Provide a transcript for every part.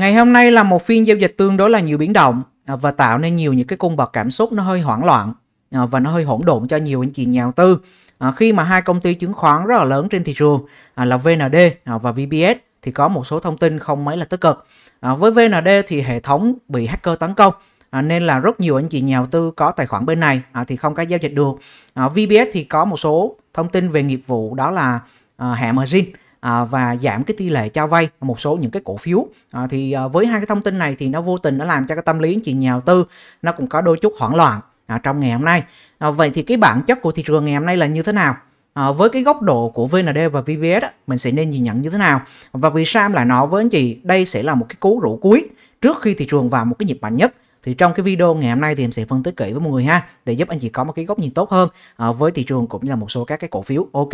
Ngày hôm nay là một phiên giao dịch tương đối là nhiều biến động à, và tạo nên nhiều những cái cung bậc cảm xúc nó hơi hoảng loạn à, và nó hơi hỗn độn cho nhiều anh chị nhà đầu tư. À, khi mà hai công ty chứng khoán rất là lớn trên thị trường là VND và VBS thì có một số thông tin không mấy là tích cực. Với VND thì hệ thống bị hacker tấn công nên là rất nhiều anh chị nhà đầu tư có tài khoản bên này thì không có giao dịch được. À, VBS thì có một số thông tin về nghiệp vụ đó là à, margin À, và giảm cái tỷ lệ cho vay một số những cái cổ phiếu à, thì à, với hai cái thông tin này thì nó vô tình nó làm cho cái tâm lý anh chị nhà đầu tư nó cũng có đôi chút hoảng loạn à, trong ngày hôm nay à, vậy thì cái bản chất của thị trường ngày hôm nay là như thế nào à, với cái góc độ của VND và VPS mình sẽ nên nhìn nhận như thế nào và vì sao lại nói với anh chị đây sẽ là một cái cú rũ cuối trước khi thị trường vào một cái nhịp mạnh nhất thì trong cái video ngày hôm nay thì em sẽ phân tích kỹ với mọi người ha để giúp anh chị có một cái góc nhìn tốt hơn à, với thị trường cũng như là một số các cái cổ phiếu ok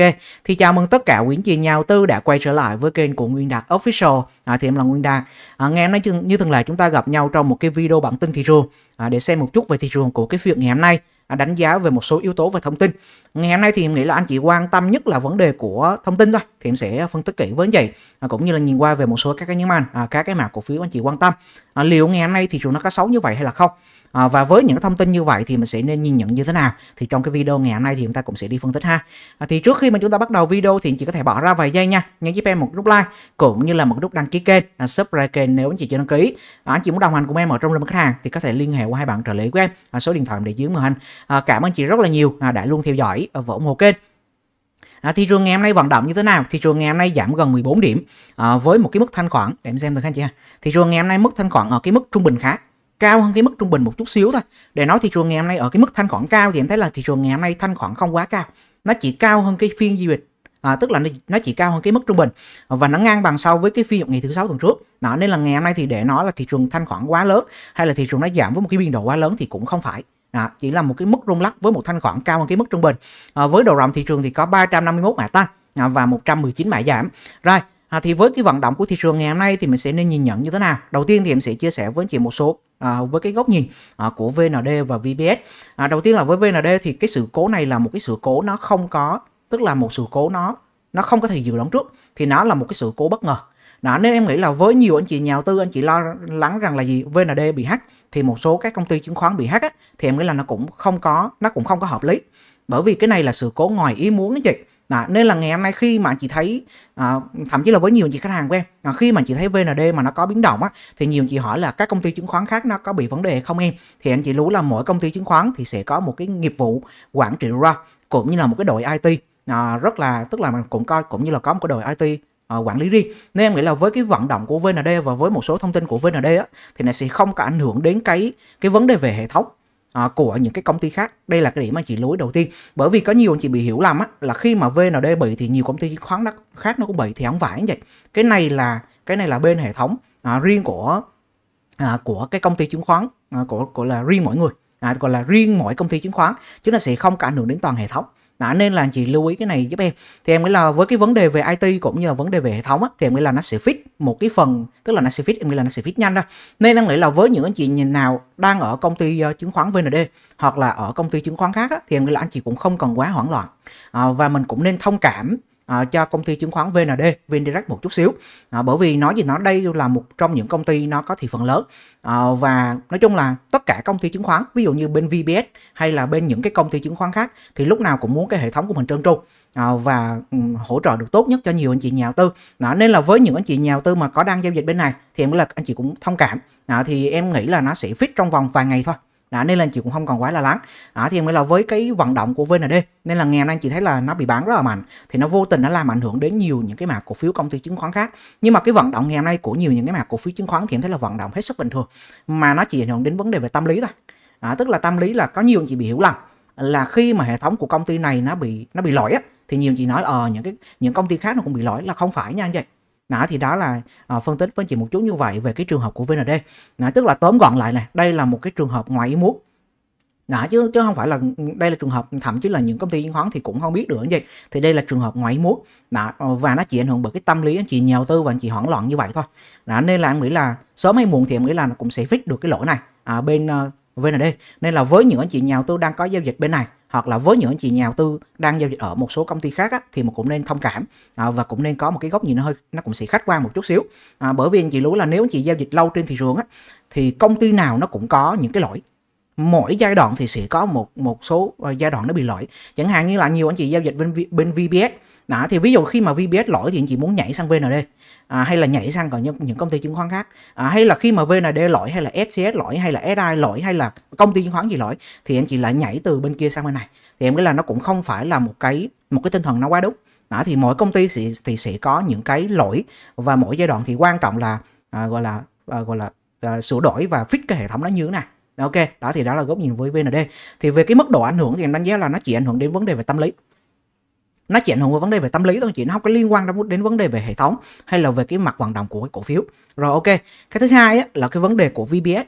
thì chào mừng tất cả quý anh chị nhà đầu tư đã quay trở lại với kênh của Nguyên Đạt Official à, thì em là Nguyên Đạt à, ngày hôm nay như thường lệ chúng ta gặp nhau trong một cái video bản tin thị trường à, để xem một chút về thị trường của cái phiên ngày hôm nay À, đánh giá về một số yếu tố và thông tin ngày hôm nay thì em nghĩ là anh chị quan tâm nhất là vấn đề của thông tin thôi thì em sẽ phân tích kỹ với anh chị à, cũng như là nhìn qua về một số các cái nhóm anh à, các cái mã cổ phiếu anh chị quan tâm liệu ngày hôm nay thì chúng nó có xấu như vậy hay là không à, và với những thông tin như vậy thì mình sẽ nên nhìn nhận như thế nào thì trong cái video ngày hôm nay thì chúng ta cũng sẽ đi phân tích ha à, thì trước khi mà chúng ta bắt đầu video thì anh chị có thể bỏ ra vài giây nha nhấn giúp em một nút like cũng như là một nút đăng ký kênh à, subscribe kênh nếu anh chị chưa đăng ký à, anh chị muốn đồng hành cùng em ở trong lĩnh khách hàng thì có thể liên hệ qua hai bạn trợ lý của em à, số điện thoại để dưới màn hình à, cảm ơn chị rất là nhiều à, đã luôn theo dõi và ủng hộ kênh À, thị trường ngày hôm nay vận động như thế nào? Thị trường ngày hôm nay giảm gần 14 điểm à, với một cái mức thanh khoản để em xem được anh chị ha. Thị trường ngày hôm nay mức thanh khoản ở cái mức trung bình khá cao hơn cái mức trung bình một chút xíu thôi để nói thị trường ngày hôm nay ở cái mức thanh khoản cao thì em thấy là thị trường ngày hôm nay thanh khoản không quá cao nó chỉ cao hơn cái phiên giao dịch à, tức là nó chỉ cao hơn cái mức trung bình và nó ngang bằng sau với cái phiên ngày thứ sáu tuần trước đó nên là ngày hôm nay thì để nói là thị trường thanh khoản quá lớn hay là thị trường nó giảm với một cái biên độ quá lớn thì cũng không phải đó, chỉ là một cái mức rung lắc với một thanh khoản cao hơn cái mức trung bình à, với đầu rộng thị trường thì có 351 mã tăng à, và 119 mã giảm. Rồi, À, thì với cái vận động của thị trường ngày hôm nay thì mình sẽ nên nhìn nhận như thế nào? Đầu tiên thì em sẽ chia sẻ với anh chị một số à, với cái góc nhìn à, của VND và VPS À, đầu tiên là với VND thì cái sự cố này là một cái sự cố nó không có tức là một sự cố nó nó không có thể dự đoán trước thì nó là một cái sự cố bất ngờ. Đó, nên em nghĩ là với nhiều anh chị nhà đầu tư anh chị lo lắng rằng là gì VND bị hack thì một số các công ty chứng khoán bị hack á, thì em nghĩ là nó cũng không có nó cũng không có hợp lý bởi vì cái này là sự cố ngoài ý muốn đó chị à, nên là ngày hôm nay khi mà chị thấy à, thậm chí là với nhiều chị khách hàng của em à, khi mà chị thấy VND mà nó có biến động á thì nhiều chị hỏi là các công ty chứng khoán khác nó có bị vấn đề không em thì anh chị lưu là mỗi công ty chứng khoán thì sẽ có một cái nghiệp vụ quản trị ra cũng như là một cái đội IT à, rất là tức là mình cũng coi cũng như là có một cái đội IT à, quản lý riêng nên em nghĩ là với cái vận động của VND và với một số thông tin của VND á, thì nó sẽ không có ảnh hưởng đến cái cái vấn đề về hệ thống à, của những cái công ty khác đây là cái điểm mà chị lưu ý đầu tiên bởi vì có nhiều anh chị bị hiểu lầm á, là khi mà VND bị thì nhiều công ty khoán khác nó cũng bị thì không phải như vậy cái này là cái này là bên hệ thống à, riêng của à, của cái công ty chứng khoán à, của của là riêng mỗi người à, gọi là riêng mỗi công ty chứng khoán chứ nó sẽ không cả ảnh hưởng đến toàn hệ thống đó, nên là anh chị lưu ý cái này giúp em thì em nghĩ là với cái vấn đề về IT cũng như là vấn đề về hệ thống á, thì em nghĩ là nó sẽ fit một cái phần tức là nó sẽ fit em nghĩ là nó sẽ fit nhanh thôi nên em nghĩ là với những anh chị nhìn nào đang ở công ty ờ, chứng khoán VND hoặc là ở công ty chứng khoán khác á, thì em nghĩ là anh chị cũng không cần quá hoảng loạn à, và mình cũng nên thông cảm À, cho công ty chứng khoán VND, VNDirect một chút xíu à, bởi vì nói gì nó đây là một trong những công ty nó có thị phần lớn à, và nói chung là tất cả công ty chứng khoán ví dụ như bên VBS hay là bên những cái công ty chứng khoán khác thì lúc nào cũng muốn cái hệ thống của mình trơn tru à, và um, hỗ trợ được tốt nhất cho nhiều anh chị nhà đầu tư đó, à, nên là với những anh chị nhà đầu tư mà có đang giao dịch bên này thì em là anh chị cũng thông cảm đó, à, thì em nghĩ là nó sẽ fit trong vòng vài ngày thôi đó, nên là chị cũng không còn quá là lắng đó, thì nghĩ là với cái vận động của VND nên là ngày hôm nay chị thấy là nó bị bán rất là mạnh thì nó vô tình nó làm ảnh hưởng đến nhiều những cái mã cổ phiếu công ty chứng khoán khác nhưng mà cái vận động ngày hôm nay của nhiều những cái mã cổ phiếu chứng khoán thì em thấy là vận động hết sức bình thường mà nó chỉ ảnh hưởng đến vấn đề về tâm lý thôi đó, tức là tâm lý là có nhiều chị bị hiểu lầm là khi mà hệ thống của công ty này nó bị nó bị lỗi á thì nhiều chị nói ờ những cái những công ty khác nó cũng bị lỗi là không phải nha anh chị đó, thì đó là à, phân tích với chị một chút như vậy về cái trường hợp của VND đó, tức là tóm gọn lại này đây là một cái trường hợp ngoài ý muốn đó, chứ chứ không phải là đây là trường hợp thậm chí là những công ty chứng khoán thì cũng không biết được gì thì đây là trường hợp ngoài ý muốn đó, ờ, và nó chỉ ảnh hưởng bởi cái tâm lý anh chị nhào tư và anh chị hoảng loạn như vậy thôi đó, nên là anh nghĩ là sớm hay muộn thì anh nghĩ là nó cũng sẽ fix được cái lỗi này à, bên ờ, VND nên là với những anh chị nhào tư đang có giao dịch bên này hoặc là với những anh chị nhà đầu tư đang giao dịch ở một số công ty khác á, thì mình cũng nên thông cảm à, và cũng nên có một cái góc nhìn nó hơi nó cũng sẽ khách quan một chút xíu à, bởi vì anh chị lưu là nếu anh chị giao dịch lâu trên thị trường á, thì công ty nào nó cũng có những cái lỗi mỗi giai đoạn thì sẽ có một một số ờ, giai đoạn nó bị lỗi chẳng hạn như là nhiều anh chị giao dịch bên bên VPS đó thì ví dụ khi mà VPS lỗi thì anh chị muốn nhảy sang VND à, hay là nhảy sang còn những, những công ty chứng khoán khác à, hay là khi mà VND lỗi hay là FCS lỗi hay là SI lỗi hay là công ty chứng khoán gì lỗi thì anh chị lại nhảy từ bên kia sang bên này thì em nghĩ là nó cũng không phải là một cái một cái tinh thần nó quá đúng đó thì mỗi công ty thì, thì sẽ có những cái lỗi và mỗi giai đoạn thì quan trọng là à, gọi là à, gọi là à, sửa đổi và fix cái hệ thống nó như thế nào ok đó thì đó là góc nhìn với VND thì về cái mức độ ảnh hưởng thì em đánh giá là nó chỉ ảnh hưởng đến vấn đề về tâm lý nó chỉ ảnh hưởng về vấn đề về tâm lý thôi chị nó không có liên quan đến vấn đề về hệ thống hay là về cái mặt hoạt động của cái cổ phiếu rồi ok cái thứ hai á, là cái vấn đề của VBS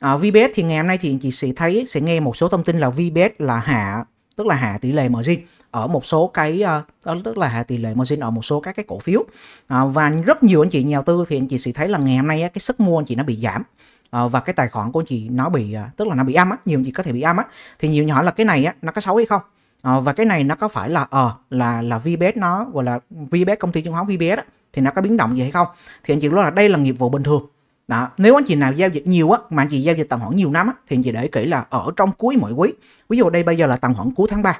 à, VBS thì ngày hôm nay thì anh chị sẽ thấy sẽ nghe một số thông tin là VBS là hạ tức là hạ tỷ lệ margin ở một số cái uh, tức là hạ tỷ lệ margin ở một số các cái cổ phiếu à, và rất nhiều anh chị nhà đầu tư thì anh chị sẽ thấy là ngày hôm nay á, cái sức mua anh chị nó bị giảm Ờ, và cái tài khoản của chị nó bị à, tức là nó bị âm á nhiều chị có thể bị âm á thì nhiều nhỏ là cái này á nó có xấu hay không ờ, và cái này nó có phải là ờ uh, là là VBS nó gọi là VBS công ty chứng khoán VBS á, thì nó có biến động gì hay không thì anh chị nói là đây là nghiệp vụ bình thường đó nếu anh chị nào giao dịch nhiều á mà anh chị giao dịch tầm khoảng nhiều năm á thì anh chị để kỹ là ở trong cuối mỗi quý ví dụ đây bây giờ là tầm khoảng cuối tháng 3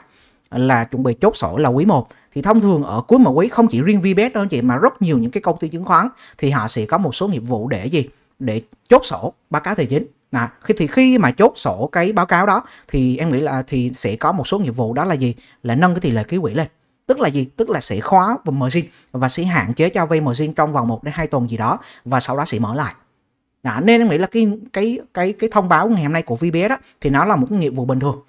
là chuẩn bị chốt sổ là quý 1 thì thông thường ở cuối mỗi quý không chỉ riêng VBS đâu anh chị mà rất nhiều những cái công ty chứng khoán thì họ sẽ có một số nghiệp vụ để gì để chốt sổ báo cáo tài chính À, khi thì khi mà chốt sổ cái báo cáo đó thì em nghĩ là thì sẽ có một số nhiệm vụ đó là gì là nâng cái tỷ lệ ký quỹ lên tức là gì tức là sẽ khóa và margin và sẽ hạn chế cho vay margin trong vòng 1 đến 2 tuần gì đó và sau đó sẽ mở lại à, nên em nghĩ là cái cái cái cái thông báo ngày hôm nay của VBS đó thì nó là một cái nhiệm vụ bình thường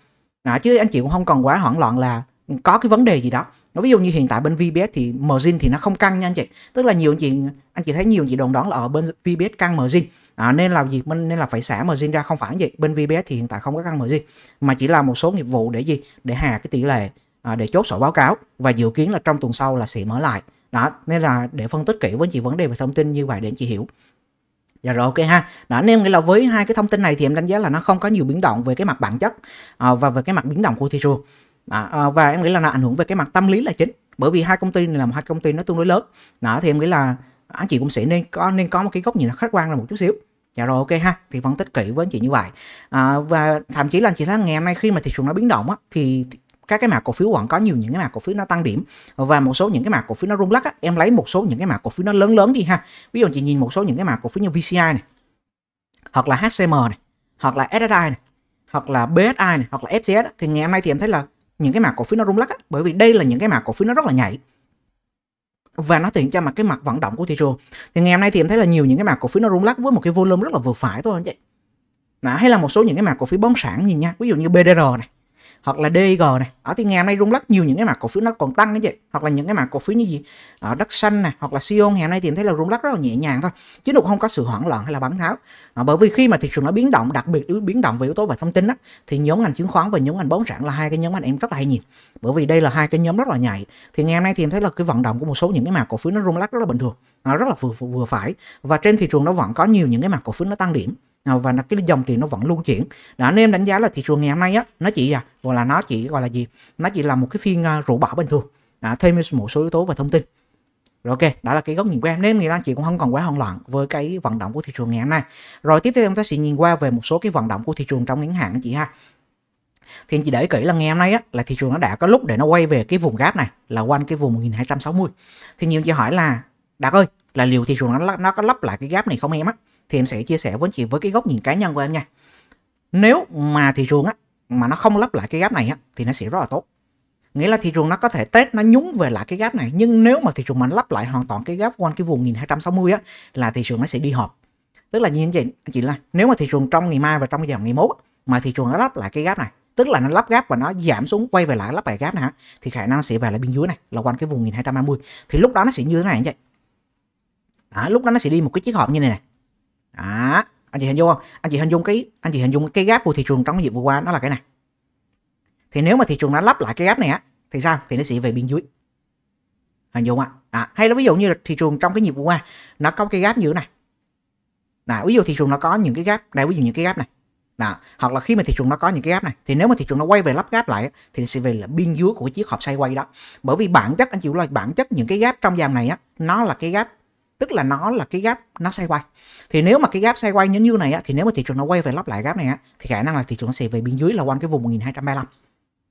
à, chứ anh chị cũng không cần quá hoảng loạn là có cái vấn đề gì đó ví dụ như hiện tại bên VBS thì margin thì nó không căng nha anh chị tức là nhiều anh chị anh chị thấy nhiều anh chị đồn đoán là ở bên VBS căng margin à, nên là gì mình nên là phải xả margin ra không phải vậy bên VBS thì hiện tại không có căng margin mà chỉ là một số nghiệp vụ để gì để hạ cái tỷ lệ à, để chốt sổ báo cáo và dự kiến là trong tuần sau là sẽ mở lại đó nên là để phân tích kỹ với chị vấn đề về thông tin như vậy để anh chị hiểu dạ rồi ok ha đó nên nghĩ là với hai cái thông tin này thì em đánh giá là nó không có nhiều biến động về cái mặt bản chất à, và về cái mặt biến động của thị trường À, à, và em nghĩ là nó ảnh hưởng về cái mặt tâm lý là chính bởi vì hai công ty này là một hai công ty nó tương đối lớn đó thì em nghĩ là anh chị cũng sẽ nên có nên có một cái góc nhìn khách quan là một chút xíu dạ rồi ok ha thì phân tích kỹ với anh chị như vậy à, và thậm chí là anh chị thấy ngày hôm nay khi mà thị trường nó biến động á, thì các cái mã cổ phiếu vẫn có nhiều những cái mã cổ phiếu nó tăng điểm và một số những cái mã cổ phiếu nó rung lắc á, em lấy một số những cái mã cổ phiếu nó lớn lớn đi ha ví dụ chị nhìn một số những cái mã cổ phiếu như VCI này hoặc là HCM này hoặc là SSI này hoặc là BSI này hoặc là FCS thì ngày hôm nay thì em thấy là những cái mã cổ phiếu nó rung lắc á, bởi vì đây là những cái mã cổ phiếu nó rất là nhảy và nó thể hiện cho mặt cái mặt vận động của thị trường thì ngày hôm nay thì em thấy là nhiều những cái mã cổ phiếu nó rung lắc với một cái volume rất là vừa phải thôi anh chị đó, hay là một số những cái mã cổ phiếu bóng sản nhìn nha ví dụ như BDR này hoặc là DG này ở thì ngày hôm nay rung lắc nhiều những cái mặt cổ phiếu nó còn tăng cái chị hoặc là những cái mặt cổ phiếu như gì ở đất xanh này hoặc là Sion ngày hôm nay thì thấy là rung lắc rất là nhẹ nhàng thôi chứ nó cũng không có sự hoảng loạn hay là bắn tháo à, bởi vì khi mà thị trường nó biến động đặc biệt biến động về yếu tố về thông tin đó, thì nhóm ngành chứng khoán và nhóm ngành bất sản là hai cái nhóm anh em rất là hay nhìn bởi vì đây là hai cái nhóm rất là nhạy thì ngày hôm nay thì em thấy là cái vận động của một số những cái mặt cổ phiếu nó rung lắc rất là bình thường nó rất là vừa, vừa phải và trên thị trường nó vẫn có nhiều những cái mặt cổ phiếu nó tăng điểm Ờ, và cái dòng tiền nó vẫn luôn chuyển đó nên em đánh giá là thị trường ngày hôm nay á nó chỉ là gọi là nó chỉ gọi là gì nó chỉ là một cái phiên uh, à, rủ bỏ bình thường đó, thêm một số yếu tố và thông tin rồi ok, đó là cái góc nhìn của em nên người anh chị cũng không còn quá hoang loạn với cái vận động của thị trường ngày hôm nay. Rồi tiếp theo chúng ta sẽ nhìn qua về một số cái vận động của thị trường trong ngắn hạn chị ha. Thì anh chị để kỹ là ngày hôm nay á, là thị trường nó đã có lúc để nó quay về cái vùng gáp này là quanh cái vùng 1260. Thì nhiều chị hỏi là Đạt ơi, là liệu thị trường nó nó có lắp lại cái gáp này không em á? thì em sẽ chia sẻ với anh chị với cái góc nhìn cá nhân của em nha nếu mà thị trường á mà nó không lấp lại cái gap này á thì nó sẽ rất là tốt nghĩa là thị trường nó có thể tết nó nhúng về lại cái gap này nhưng nếu mà thị trường mà lắp lại hoàn toàn cái gap quanh cái vùng 1260 á là thị trường nó sẽ đi họp tức là như anh chị anh chị là nếu mà thị trường trong ngày mai và trong dòng ngày mốt mà thị trường nó lắp lại cái gap này tức là nó lắp gap và nó giảm xuống quay về lại lắp lại gap này thì khả năng sẽ về lại bên dưới này là quanh cái vùng 1230 thì lúc đó nó sẽ như thế này anh chị đó, lúc đó nó sẽ đi một cái chiếc hộp như này này đó anh chị hình dung không anh chị hình dung cái anh chị hình dung cái gap của thị trường trong cái dịp vừa qua nó là cái này thì nếu mà thị trường nó lắp lại cái gap này á thì sao thì nó sẽ về biên dưới hình dung ạ à? à, hay là ví dụ như là thị trường trong cái nhịp vừa qua nó có cái gap như thế này là ví dụ thị trường nó có những cái gap đây ví dụ những cái gap này nào hoặc là khi mà thị trường nó có những cái gap này thì nếu mà thị trường nó quay về lắp gap lại thì sẽ về là biên dưới của cái chiếc hộp xoay quay đó bởi vì bản chất anh chịu là bản chất những cái gap trong dàn này á nó là cái gap tức là nó là cái gap nó xoay quay thì nếu mà cái gap xoay quay nhấn như này á, thì nếu mà thị trường nó quay về lắp lại gap này á, thì khả năng là thị trường nó sẽ về bên dưới là quanh cái vùng 1235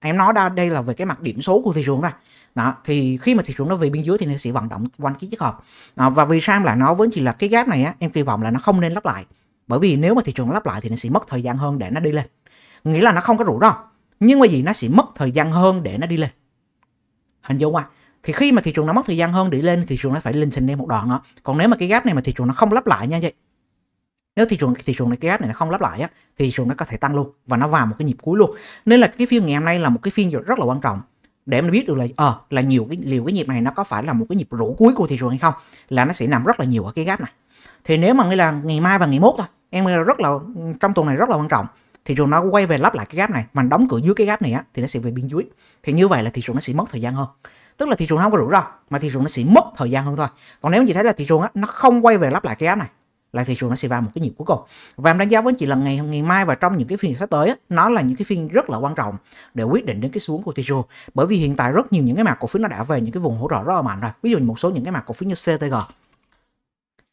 em nói đó đây là về cái mặt điểm số của thị trường thôi đó thì khi mà thị trường nó về biên dưới thì nó sẽ vận động quanh cái chiếc hộp đó, và vì sao là nó vẫn chỉ là cái gap này á em kỳ vọng là nó không nên lắp lại bởi vì nếu mà thị trường lắp lại thì nó sẽ mất thời gian hơn để nó đi lên nghĩa là nó không có rủi ro nhưng mà gì nó sẽ mất thời gian hơn để nó đi lên hình dung không à? thì khi mà thị trường nó mất thời gian hơn để lên thì thị trường nó phải lên sinh lên một đoạn đó còn nếu mà cái gap này mà thị trường nó không lắp lại nha chị, nếu thị trường thị trường này cái gap này nó không lắp lại á thì thị trường nó có thể tăng luôn và nó vào một cái nhịp cuối luôn nên là cái phiên ngày hôm nay là một cái phiên rất là quan trọng để mình biết được là ờ à, là nhiều cái liệu cái nhịp này nó có phải là một cái nhịp rũ cuối của thị trường hay không là nó sẽ nằm rất là nhiều ở cái gap này thì nếu mà nghĩa là ngày mai và ngày mốt thôi em rất là trong tuần này rất là quan trọng thị trường nó quay về lắp lại cái gap này mà đóng cửa dưới cái gap này á thì nó sẽ về biên dưới thì như vậy là thị trường nó sẽ mất thời gian hơn tức là thị trường không có rủi ro mà thị trường nó sẽ mất thời gian hơn thôi còn nếu như thấy là thị trường á, nó không quay về lắp lại cái áp này là thị trường nó sẽ vào một cái nhịp cuối cùng và em đánh giá với chị là ngày ngày mai và trong những cái phiên sắp tới á, nó là những cái phiên rất là quan trọng để quyết định đến cái xuống của thị trường bởi vì hiện tại rất nhiều những cái mặt cổ phiếu nó đã về những cái vùng hỗ trợ rất là mạnh rồi ví dụ một số những cái mặt cổ phiếu như CTG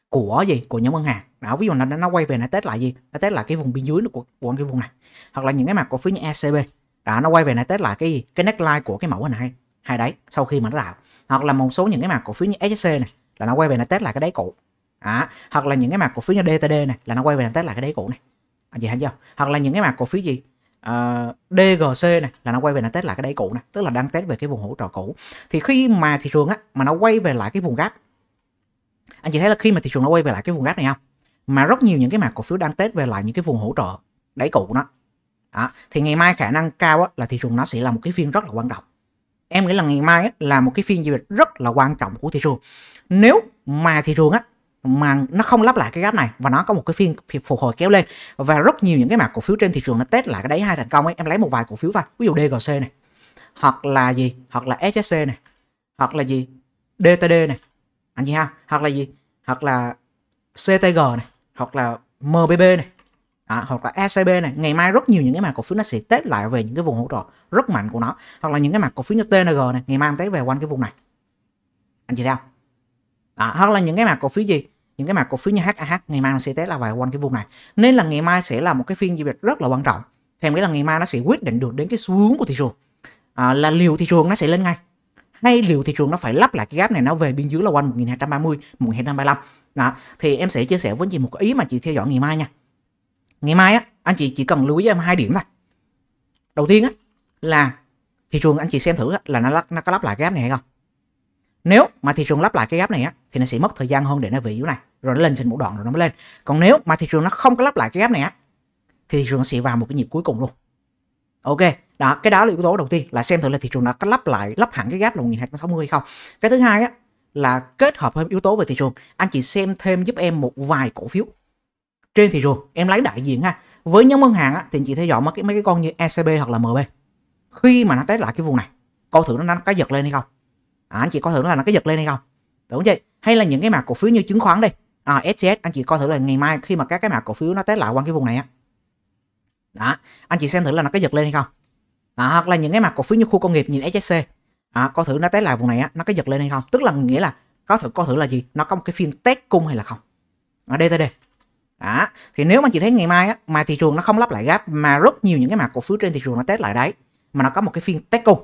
của gì của nhóm ngân hàng đó ví dụ nó nó quay về nó test lại gì nó test lại cái vùng biên dưới của của cái vùng này hoặc là những cái mặt cổ phiếu như ECB đã nó quay về nó test lại cái gì cái neckline của cái mẫu hình này hay đấy sau khi mà nó tạo hoặc là một số những cái mặt cổ phiếu như ssc này là nó quay về nó test lại cái đáy cũ à, hoặc là những cái mặt cổ phiếu như DTD này là nó quay về nó test lại cái đáy cũ này anh chị thấy chưa hoặc là những cái mặt cổ phiếu gì uh, ờ, DGC này là nó quay về nó test lại cái đáy cũ này tức là đang test về cái vùng hỗ trợ cũ thì khi mà thị trường á mà nó quay về lại cái vùng gap anh chị thấy là khi mà thị trường nó quay về lại cái vùng gap này không mà rất nhiều những cái mặt cổ phiếu đang test về lại những cái vùng hỗ trợ đáy cũ đó. đó thì ngày mai khả năng cao á, là thị trường nó sẽ là một cái phiên rất là quan trọng em nghĩ là ngày mai á, là một cái phiên giao dịch rất là quan trọng của thị trường nếu mà thị trường á mà nó không lắp lại cái gap này và nó có một cái phiên phục hồi kéo lên và rất nhiều những cái mã cổ phiếu trên thị trường nó test lại cái đấy hai thành công ấy em lấy một vài cổ phiếu thôi ví dụ DGC này hoặc là gì hoặc là SSC này hoặc là gì DTD này anh chị ha hoặc là gì hoặc là CTG này hoặc là MBB này à, hoặc là ECB này ngày mai rất nhiều những cái mặt cổ phiếu nó sẽ test lại về những cái vùng hỗ trợ rất mạnh của nó hoặc là những cái mặt cổ phiếu như TNG này ngày mai em test về quanh cái vùng này anh chị thấy không à, hoặc là những cái mặt cổ phiếu gì những cái mặt cổ phiếu như HAH ngày mai nó sẽ test là về quanh cái vùng này nên là ngày mai sẽ là một cái phiên giao dịch rất là quan trọng thì em nghĩ là ngày mai nó sẽ quyết định được đến cái xu hướng của thị trường à, là liệu thị trường nó sẽ lên ngay hay liệu thị trường nó phải lắp lại cái gap này nó về biên dưới là quanh 1230 1235 đó thì em sẽ chia sẻ với chị một ý mà chị theo dõi ngày mai nha ngày mai á anh chị chỉ cần lưu ý em hai điểm thôi đầu tiên á là thị trường anh chị xem thử á, là nó nó có lắp lại cái gap này hay không nếu mà thị trường lắp lại cái gap này á thì nó sẽ mất thời gian hơn để nó vị này rồi nó lên trên một đoạn rồi nó mới lên còn nếu mà thị trường nó không có lắp lại cái gap này á thì thị trường nó sẽ vào một cái nhịp cuối cùng luôn ok đó cái đó là yếu tố đầu tiên là xem thử là thị trường nó có lắp lại lắp hẳn cái gap là 1260 hay không cái thứ hai á là kết hợp thêm yếu tố về thị trường anh chị xem thêm giúp em một vài cổ phiếu trên thị trường em lấy đại diện ha với nhóm ngân hàng á, thì chị theo dõi mấy cái mấy cái con như ECB hoặc là MB khi mà nó test lại cái vùng này coi thử nó nó có giật lên hay không à, anh chị coi thử là nó có giật lên hay không đúng chưa hay là những cái mặt cổ phiếu như chứng khoán đi à, SCS anh chị coi thử là ngày mai khi mà các cái mặt cổ phiếu nó test lại quanh cái vùng này á đó anh chị xem thử là nó có giật lên hay không à, hoặc là những cái mặt cổ phiếu như khu công nghiệp nhìn SSC à, coi thử nó test lại vùng này á nó có giật lên hay không tức là nghĩa là có thử coi thử là gì nó có một cái phiên test cung hay là không ở đây đây đó thì nếu mà chị thấy ngày mai á, mà thị trường nó không lắp lại gap mà rất nhiều những cái mặt cổ phiếu trên thị trường nó test lại đấy mà nó có một cái phiên test cung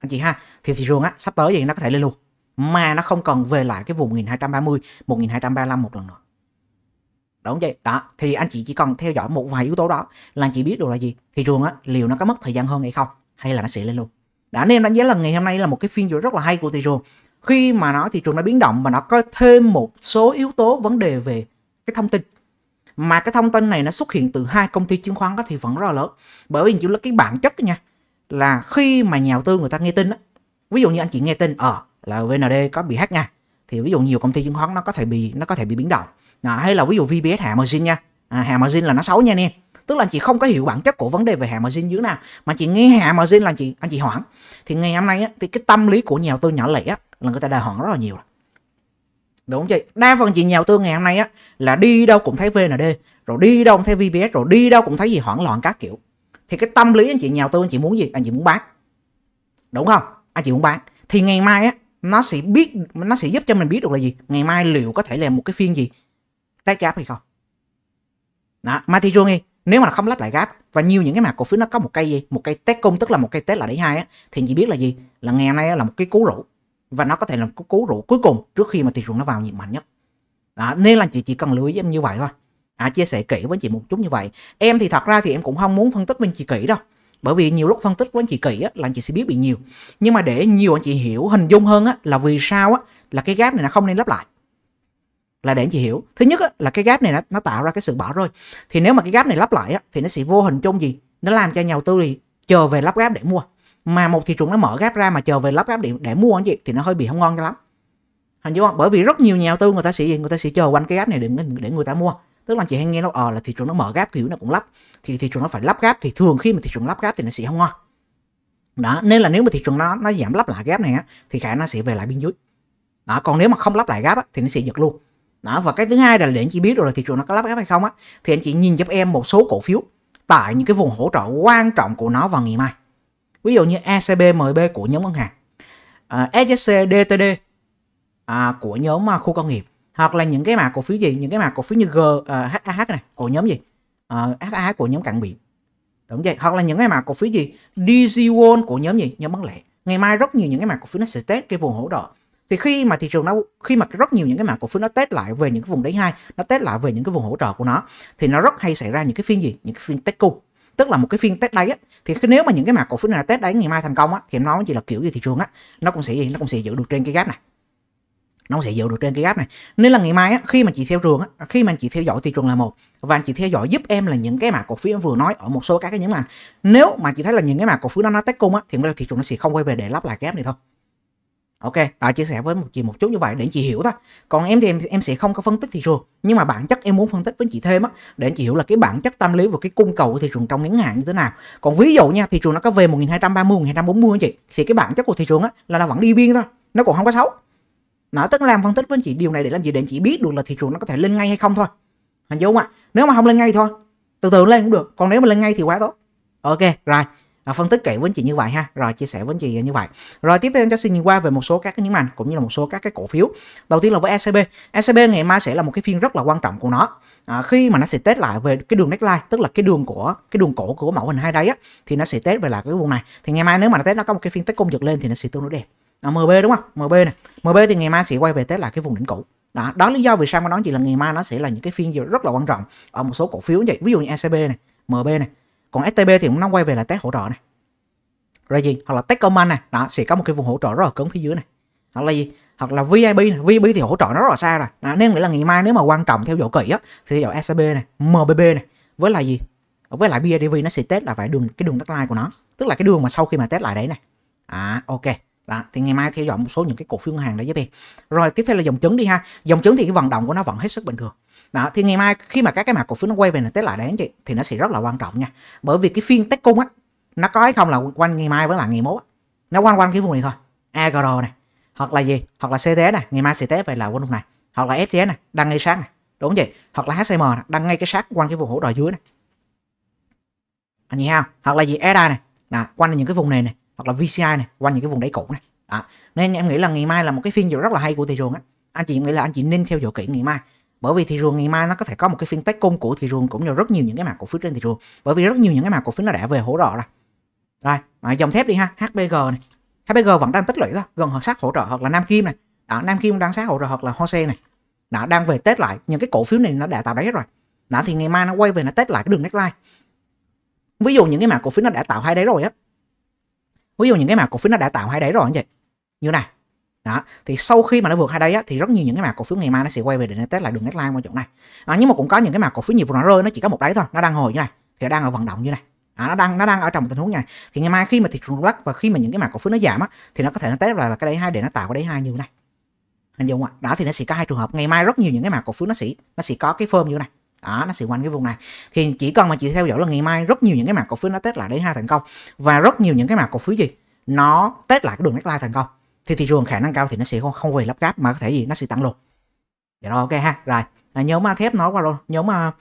anh chị ha thì thị trường á sắp tới gì nó có thể lên luôn mà nó không cần về lại cái vùng 1230 1235 một lần nữa đúng vậy đó thì anh chị chỉ cần theo dõi một vài yếu tố đó là anh chị biết được là gì thị trường á liệu nó có mất thời gian hơn hay không hay là nó sẽ lên luôn đã nên đánh giá là ngày hôm nay là một cái phiên rất là hay của thị trường khi mà nó thị trường nó biến động mà nó có thêm một số yếu tố vấn đề về cái thông tin mà cái thông tin này nó xuất hiện từ hai công ty chứng khoán đó thì vẫn rất là lớn bởi vì chủ là cái bản chất nha là khi mà nhà đầu tư người ta nghe tin á ví dụ như anh chị nghe tin ờ à, là VND có bị hack nha thì ví dụ nhiều công ty chứng khoán nó có thể bị nó có thể bị biến động à, hay là ví dụ VBS hạ margin nha à, hạ margin là nó xấu nha anh em tức là anh chị không có hiểu bản chất của vấn đề về hạ margin như nào mà chị nghe hạ margin là anh chị anh chị hoảng thì ngày hôm nay á, thì cái tâm lý của nhà đầu tư nhỏ lẻ á, là người ta đòi hoảng rất là nhiều đúng chưa đa phần chị nhào tương ngày hôm nay á là đi đâu cũng thấy vnd rồi đi đâu cũng thấy vbs rồi đi đâu cũng thấy gì hoảng loạn các kiểu thì cái tâm lý anh chị nhào tương anh chị muốn gì anh chị muốn bán đúng không anh chị muốn bán thì ngày mai á nó sẽ biết nó sẽ giúp cho mình biết được là gì ngày mai liệu có thể làm một cái phiên gì test gap hay không đó mà thị trường đi nếu mà nó không lách lại gap và nhiều những cái mã cổ phiếu nó có một cây gì một cây test công tức là một cây test lại đẩy hai á thì chị biết là gì là ngày hôm nay là một cái cú rủ và nó có thể là một cú rượu cuối cùng trước khi mà thị trường nó vào nhịp mạnh nhất đó, nên là chị chỉ cần lưu ý em như vậy thôi à, chia sẻ kỹ với chị một chút như vậy em thì thật ra thì em cũng không muốn phân tích với chị kỹ đâu bởi vì nhiều lúc phân tích với anh chị kỹ á, là anh chị sẽ biết bị nhiều nhưng mà để nhiều anh chị hiểu hình dung hơn á, là vì sao á, là cái gap này nó không nên lắp lại là để anh chị hiểu thứ nhất á, là cái gap này nó, nó tạo ra cái sự bỏ rơi thì nếu mà cái gap này lắp lại á, thì nó sẽ vô hình chung gì nó làm cho nhà đầu tư thì chờ về lắp gap để mua mà một thị trường nó mở gap ra mà chờ về lắp gap điện để mua anh chị thì nó hơi bị không ngon cho lắm hình dung không bởi vì rất nhiều nhà đầu tư người ta sẽ người ta sẽ chờ quanh cái gap này để để người ta mua tức là chị hay nghe nó ờ là thị trường nó mở gap kiểu nó cũng lắp thì thị trường nó phải lắp gap thì thường khi mà thị trường lắp gap thì nó sẽ không ngon đó nên là nếu mà thị trường nó nó giảm lắp lại gap này á thì khả nó sẽ về lại biên dưới đó còn nếu mà không lắp lại gap á, thì nó sẽ giật luôn đó và cái thứ hai là để anh chị biết rồi là thị trường nó có lắp gap hay không á thì anh chị nhìn giúp em một số cổ phiếu tại những cái vùng hỗ trợ quan trọng của nó vào ngày mai ví dụ như ACB MB của nhóm ngân hàng à, SSC DTD à, của nhóm à, khu công nghiệp hoặc là những cái mã cổ phiếu gì những cái mã cổ phiếu như G à, này của nhóm gì à, HAH của nhóm cảng biển đúng vậy hoặc là những cái mã cổ phiếu gì DG Won của nhóm gì nhóm bán lẻ ngày mai rất nhiều những cái mã cổ phiếu nó sẽ test cái vùng hỗ trợ thì khi mà thị trường nó khi mà rất nhiều những cái mã cổ phiếu nó test lại về những cái vùng đáy hai nó test lại về những cái vùng hỗ trợ của nó thì nó rất hay xảy ra những cái phiên gì những cái phiên test cung tức là một cái phiên test đáy á thì cái nếu mà những cái mã cổ phiếu này là test đáy ngày mai thành công á thì nó chỉ là kiểu gì thị trường á nó cũng sẽ gì nó cũng sẽ giữ được trên cái gap này nó sẽ giữ được trên cái gap này nên là ngày mai á, khi mà chị theo trường á, khi mà chị theo dõi thị trường là một và anh chị theo dõi giúp em là những cái mã cổ phiếu em vừa nói ở một số các cái nhóm ngành nếu mà chị thấy là những cái mã cổ phiếu đó nó test cung á, thì là thị trường nó sẽ không quay về để lắp lại gap này thôi ok à, chia sẻ với một chị một chút như vậy để chị hiểu thôi còn em thì em em sẽ không có phân tích thị trường nhưng mà bản chất em muốn phân tích với chị thêm á để chị hiểu là cái bản chất tâm lý và cái cung cầu của thị trường trong ngắn hạn như thế nào còn ví dụ nha thị trường nó có về 1230 1240 anh chị thì cái bản chất của thị trường á là nó vẫn đi biên thôi nó còn không có xấu nó tức làm phân tích với chị điều này để làm gì để chị biết được là thị trường nó có thể lên ngay hay không thôi hình dung ạ nếu mà không lên ngay thôi từ từ lên cũng được còn nếu mà lên ngay thì quá tốt ok rồi right à, phân tích kỹ với anh chị như vậy ha rồi chia sẻ với anh chị như vậy rồi tiếp theo em sẽ xin nhìn qua về một số các cái nhấn mạnh cũng như là một số các cái cổ phiếu đầu tiên là với ECB ECB ngày mai sẽ là một cái phiên rất là quan trọng của nó à, khi mà nó sẽ test lại về cái đường neckline tức là cái đường của cái đường cổ của mẫu hình hai đáy á thì nó sẽ test về là cái vùng này thì ngày mai nếu mà nó test nó có một cái phiên test công giật lên thì nó sẽ tương đối đẹp à, MB đúng không MB này MB thì ngày mai sẽ quay về test lại cái vùng đỉnh cũ đó, đó lý do vì sao mà nói chị là ngày mai nó sẽ là những cái phiên rất là quan trọng ở một số cổ phiếu như vậy ví dụ như ECB này MB này còn STB thì cũng nó quay về là test hỗ trợ này rồi gì hoặc là test Techcombank này đó sẽ có một cái vùng hỗ trợ rất là cứng phía dưới này hoặc là gì hoặc là VIP này. VIP thì hỗ trợ nó rất là xa rồi đó, nên nghĩ là ngày mai nếu mà quan trọng theo dõi kỹ á thì theo dõi SCB này MBB này với là gì với lại BIDV nó sẽ test là phải đường cái đường deadline của nó tức là cái đường mà sau khi mà test lại đấy này à ok đó, thì ngày mai theo dõi một số những cái cổ phiếu ngân hàng đấy giúp em rồi tiếp theo là dòng chứng đi ha dòng chứng thì cái vận động của nó vẫn hết sức bình thường đó thì ngày mai khi mà các cái mặt cổ phiếu nó quay về nền tết lại đấy anh chị thì nó sẽ rất là quan trọng nha bởi vì cái phiên tết cung á nó có hay không là quanh ngày mai với lại ngày mốt á. nó quanh quanh cái vùng này thôi agro này hoặc là gì hoặc là cts này ngày mai sẽ cts về là quanh vùng này hoặc là fts này đăng ngay sáng này đúng vậy hoặc là hcm này, đăng ngay cái sát quanh cái vùng hỗ trợ dưới này anh nhìn không hoặc là gì EDA này đó, quanh những cái vùng này này hoặc là VCI này quanh những cái vùng đáy cũ này đó. nên em nghĩ là ngày mai là một cái phiên rất là hay của thị trường á anh chị nghĩ là anh chị nên theo dõi kỹ ngày mai bởi vì thị trường ngày mai nó có thể có một cái phiên tết cung của thị trường cũng như rất nhiều những cái mã cổ phiếu trên thị trường bởi vì rất nhiều những cái mã cổ phiếu nó đã về hỗ trợ rồi rồi mà dòng thép đi ha HPG này HPG vẫn đang tích lũy đó gần hợp sát hỗ trợ hoặc là Nam Kim này đó, Nam Kim đang sát hỗ trợ hoặc là Hose này đó, đang về tết lại những cái cổ phiếu này nó đã tạo đáy rồi đó thì ngày mai nó quay về nó tết lại cái đường neckline ví dụ những cái mã cổ phiếu nó đã tạo hai đáy rồi á ví dụ những cái mã cổ phiếu nó đã tạo hai đáy rồi như vậy như này đó thì sau khi mà nó vượt hai đây á, thì rất nhiều những cái mã cổ phiếu ngày mai nó sẽ quay về để nó test lại đường neckline qua chỗ này à, nhưng mà cũng có những cái mã cổ phiếu nhiều vùng rơi nó chỉ có một đáy thôi nó đang hồi như này thì nó đang ở vận động như này à, nó đang nó đang ở trong một tình huống như này thì ngày mai khi mà thị trường black và khi mà những cái mã cổ phiếu nó giảm á, thì nó có thể nó test lại là cái đáy hai để nó tạo cái đáy hai như này anh dung không ạ đó thì nó sẽ có hai trường hợp ngày mai rất nhiều những cái mã cổ phiếu nó sẽ nó sẽ có cái form như này đó nó sẽ quanh cái vùng này thì chỉ cần mà chị theo dõi là ngày mai rất nhiều những cái mã cổ phiếu nó test lại đáy hai thành công và rất nhiều những cái mã cổ phiếu gì nó test lại cái đường neckline thành công thì thị trường khả năng cao thì nó sẽ không không về lắp ráp mà có thể gì nó sẽ tăng luôn vậy đó ok ha rồi à, nhóm mà thép nói qua rồi nhóm mà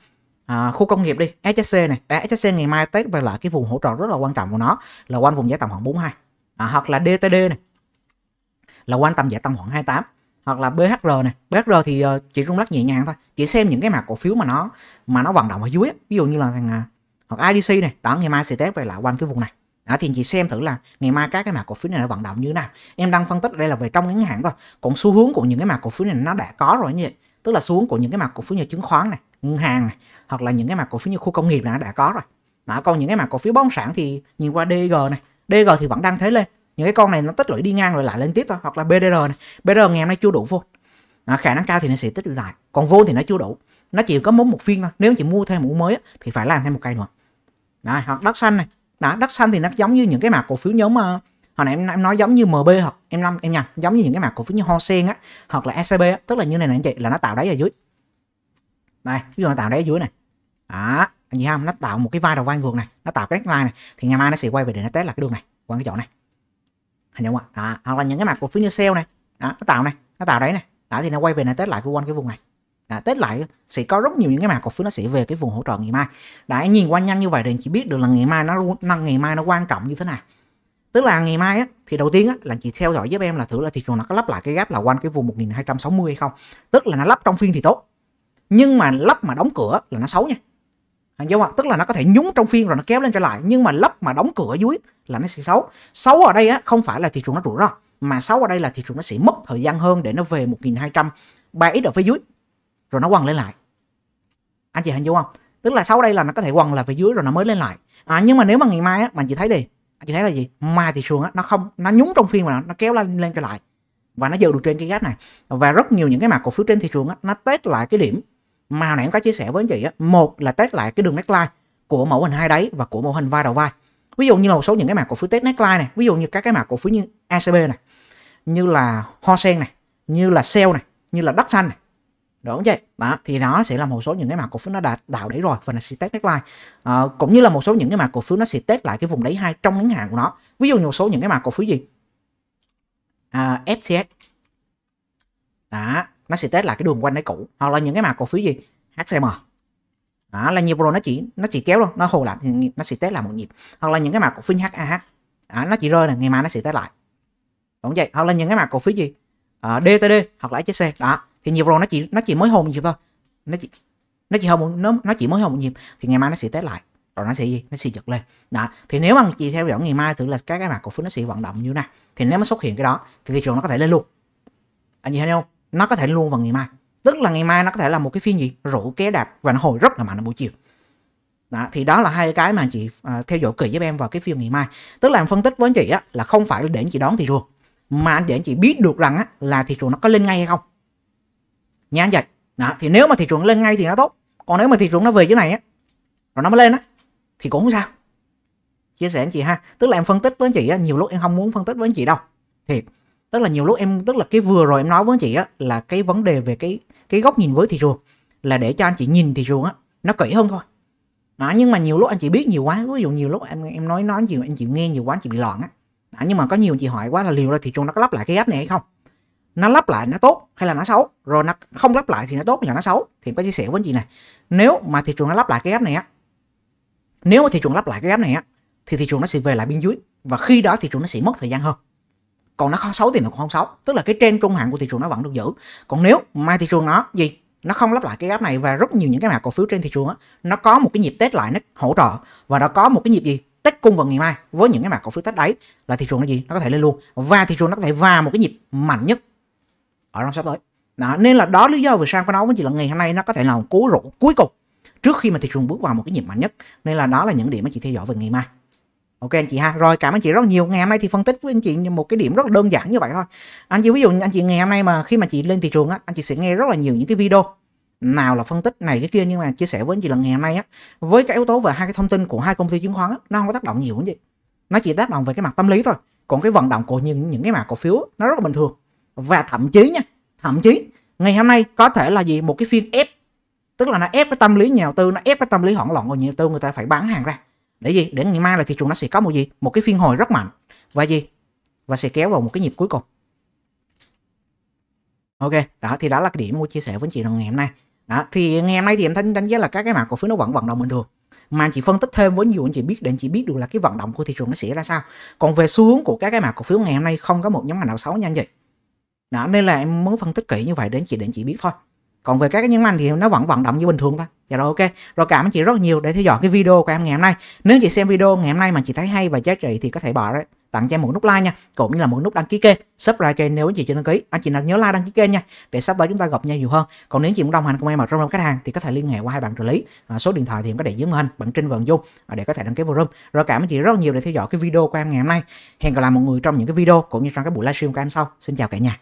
à, khu công nghiệp đi HSC này à, HSC ngày mai test về lại cái vùng hỗ trợ rất là quan trọng của nó là quanh vùng giá tầm khoảng 42 à, hoặc là DTD này là quanh tầm giá tầm khoảng 28 hoặc là BHR này BHR thì uh, chỉ rung lắc nhẹ nhàng thôi chỉ xem những cái mặt cổ phiếu mà nó mà nó vận động ở dưới ví dụ như là thằng à, hoặc IDC này đó ngày mai sẽ test về lại quanh cái vùng này À, thì chị xem thử là ngày mai các cái mã cổ phiếu này nó vận động như thế nào em đang phân tích đây là về trong ngắn hạn thôi còn xu hướng của những cái mã cổ phiếu này nó đã có rồi như vậy tức là xu hướng của những cái mã cổ phiếu như chứng khoán này ngân hàng này hoặc là những cái mã cổ phiếu như khu công nghiệp này nó đã có rồi đó, còn những cái mã cổ phiếu bất sản thì nhìn qua DG này DG thì vẫn đang thế lên những cái con này nó tích lũy đi ngang rồi lại lên tiếp thôi hoặc là BDR này BDR ngày hôm nay chưa đủ vô à, khả năng cao thì nó sẽ tích lũy lại còn vô thì nó chưa đủ nó chỉ có mỗi một phiên thôi nếu chị mua thêm mũ mới thì phải làm thêm một cây nữa Đấy, hoặc đất xanh này đó đất xanh thì nó giống như những cái mặt cổ phiếu nhóm uh, hồi nãy em, em nói giống như MB hoặc em năm em nhầm giống như những cái mặt cổ phiếu như Hosen á hoặc là SCB á tức là như này này anh chị là nó tạo đáy ở dưới này ví dụ nó tạo đáy ở dưới này đó anh chị không nó tạo một cái vai đầu vai vượt này nó tạo cái neckline này thì ngày mai nó sẽ quay về để nó test là cái đường này qua cái chỗ này hình đúng không ạ hoặc là những cái mặt cổ phiếu như sale này đó, nó tạo này nó tạo đấy này đó thì nó quay về nó test lại cái quanh cái vùng này à, tết lại sẽ có rất nhiều những cái mã cổ phiếu nó sẽ về cái vùng hỗ trợ ngày mai đã nhìn qua nhanh như vậy thì chị biết được là ngày mai nó, nó ngày mai nó quan trọng như thế nào tức là ngày mai á, thì đầu tiên á, là chị theo dõi giúp em là thử là thị trường nó có lắp lại cái gap là quanh cái vùng 1260 hay không tức là nó lắp trong phiên thì tốt nhưng mà lắp mà đóng cửa là nó xấu nha anh hiểu không? Tức là nó có thể nhúng trong phiên rồi nó kéo lên trở lại nhưng mà lắp mà đóng cửa dưới là nó sẽ xấu. Xấu ở đây á không phải là thị trường nó rủi ro mà xấu ở đây là thị trường nó sẽ mất thời gian hơn để nó về bảy ở phía dưới rồi nó quăng lên lại anh chị hình dung không tức là sau đây là nó có thể quăng lại phía dưới rồi nó mới lên lại à, nhưng mà nếu mà ngày mai á, mà chị thấy đi anh chị thấy là gì mai thì sườn á, nó không nó nhúng trong phiên mà nó kéo lên lên trở lại và nó dừng được trên cái gap này và rất nhiều những cái mặt cổ phiếu trên thị trường á, nó test lại cái điểm mà nãy em có chia sẻ với anh chị á, một là test lại cái đường neckline của mẫu hình hai đáy và của mẫu hình vai đầu vai ví dụ như là một số những cái mặt cổ phiếu test neckline này ví dụ như các cái mặt cổ phiếu như ACB này như là Hoa Sen này như là Sell này như là Đất Xanh này đúng vậy, đó thì nó sẽ là một số những cái mặt cổ phiếu nó đã đào đáy rồi và nó sẽ test neckline à, ờ, cũng như là một số những cái mặt cổ phiếu nó sẽ test lại cái vùng đáy hai trong ngắn hạn của nó ví dụ một số những cái mặt cổ phiếu gì à, FCS đó nó sẽ test lại cái đường quanh đáy cũ hoặc là những cái mặt cổ phiếu gì HCM đó là nhịp rồi nó chỉ nó chỉ kéo luôn nó hồ lại nó sẽ test lại một nhịp hoặc là những cái mặt cổ phiếu HAH đó, nó chỉ rơi là ngày mai nó sẽ test lại đúng vậy hoặc là những cái mặt cổ phiếu gì à, ờ, DTD hoặc là HCC đó thì nhịp rồi nó chỉ nó chỉ mới hồn nhịp thôi nó chỉ nó chỉ hồn nó nó chỉ mới hồn nhịp thì ngày mai nó sẽ test lại rồi nó sẽ gì nó sẽ giật lên đó thì nếu mà chị theo dõi ngày mai thử là các cái mặt cổ phiếu nó sẽ vận động như thế này thì nếu mà xuất hiện cái đó thì thị trường nó có thể lên luôn anh chị thấy không nó có thể luôn vào ngày mai tức là ngày mai nó có thể là một cái phiên gì rủ kéo đạp và nó hồi rất là mạnh ở buổi chiều đó, thì đó là hai cái mà chị à, theo dõi kỹ giúp em vào cái phiên ngày mai tức là em phân tích với anh chị á, là không phải để anh chị đón thị trường mà anh để anh chị biết được rằng á, là thị trường nó có lên ngay hay không nhá vậy đó thì nếu mà thị trường lên ngay thì nó tốt còn nếu mà thị trường nó về dưới này á rồi nó mới lên á thì cũng không sao chia sẻ anh chị ha tức là em phân tích với anh chị á nhiều lúc em không muốn phân tích với anh chị đâu thì tức là nhiều lúc em tức là cái vừa rồi em nói với anh chị á là cái vấn đề về cái cái góc nhìn với thị trường là để cho anh chị nhìn thị trường á nó kỹ hơn thôi đó, nhưng mà nhiều lúc anh chị biết nhiều quá ví dụ nhiều lúc em em nói nói nhiều anh chị nghe nhiều quá anh chị bị loạn á đó, nhưng mà có nhiều anh chị hỏi quá là liệu là thị trường nó có lắp lại cái gap này hay không nó lắp lại nó tốt hay là nó xấu rồi nó không lắp lại thì nó tốt hay là nó xấu thì có chia sẻ với anh chị này nếu mà thị trường nó lắp lại cái gap này á nếu mà thị trường lắp lại cái gap này á thì thị trường nó sẽ về lại bên dưới và khi đó thị trường nó sẽ mất thời gian hơn còn nó không xấu thì nó cũng không xấu tức là cái trend trung hạn của thị trường nó vẫn được giữ còn nếu mai thị trường nó gì nó không lắp lại cái gap này và rất nhiều những cái mã cổ phiếu trên thị trường á nó có một cái nhịp test lại nó hỗ trợ và nó có một cái nhịp gì test cung vào ngày mai với những cái mã cổ phiếu test đấy là thị trường nó gì nó có thể lên luôn và thị trường nó có thể vào một cái nhịp mạnh nhất ở trong sắp tới đó, nên là đó lý do vì sang văn nói với chị là ngày hôm nay nó có thể là một cú rũ cuối cùng trước khi mà thị trường bước vào một cái nhịp mạnh nhất nên là đó là những điểm mà chị theo dõi về ngày mai ok anh chị ha rồi cảm ơn chị rất nhiều ngày hôm nay thì phân tích với anh chị một cái điểm rất là đơn giản như vậy thôi anh chị ví dụ anh chị ngày hôm nay mà khi mà chị lên thị trường á anh chị sẽ nghe rất là nhiều những cái video nào là phân tích này cái kia nhưng mà chia sẻ với anh chị là ngày hôm nay á với cái yếu tố về hai cái thông tin của hai công ty chứng khoán á, nó không có tác động nhiều cái chị. nó chỉ tác động về cái mặt tâm lý thôi còn cái vận động của những những cái mã cổ phiếu nó rất là bình thường và thậm chí nha thậm chí ngày hôm nay có thể là gì một cái phiên ép tức là nó ép cái tâm lý nhà đầu tư nó ép cái tâm lý hoảng loạn của nhà đầu tư người ta phải bán hàng ra để gì để ngày mai là thị trường nó sẽ có một gì một cái phiên hồi rất mạnh và gì và sẽ kéo vào một cái nhịp cuối cùng ok đó thì đó là cái điểm mua chia sẻ với chị đồng ngày hôm nay đó thì ngày hôm nay thì em thấy đánh giá là các cái mặt cổ phiếu nó vẫn vận động bình thường mà anh chị phân tích thêm với nhiều anh chị biết để anh chị biết được là cái vận động của thị trường nó sẽ ra sao còn về xu hướng của các cái mặt cổ phiếu ngày hôm nay không có một nhóm ngành nào xấu nha anh chị đó nên là em muốn phân tích kỹ như vậy đến chị để chị biết thôi còn về các cái nhấn mạnh thì nó vẫn vận động như bình thường thôi dạ rồi ok rồi cảm ơn chị rất nhiều để theo dõi cái video của em ngày hôm nay nếu chị xem video ngày hôm nay mà chị thấy hay và giá trị thì có thể bỏ đấy tặng cho em một nút like nha cũng như là một nút đăng ký kênh subscribe cho em nếu anh chị chưa đăng ký anh chị nào nhớ like đăng ký kênh nha để sắp tới chúng ta gặp nhau nhiều hơn còn nếu chị muốn đồng hành cùng em ở trong room khách hàng thì có thể liên hệ qua hai bạn trợ lý à, số điện thoại thì em có để dưới màn hình bạn trinh và bạn dung à, để có thể đăng ký vào room rồi cảm ơn chị rất nhiều để theo dõi cái video của em ngày hôm nay hẹn gặp lại mọi người trong những cái video cũng như trong các buổi livestream của em sau xin chào cả nhà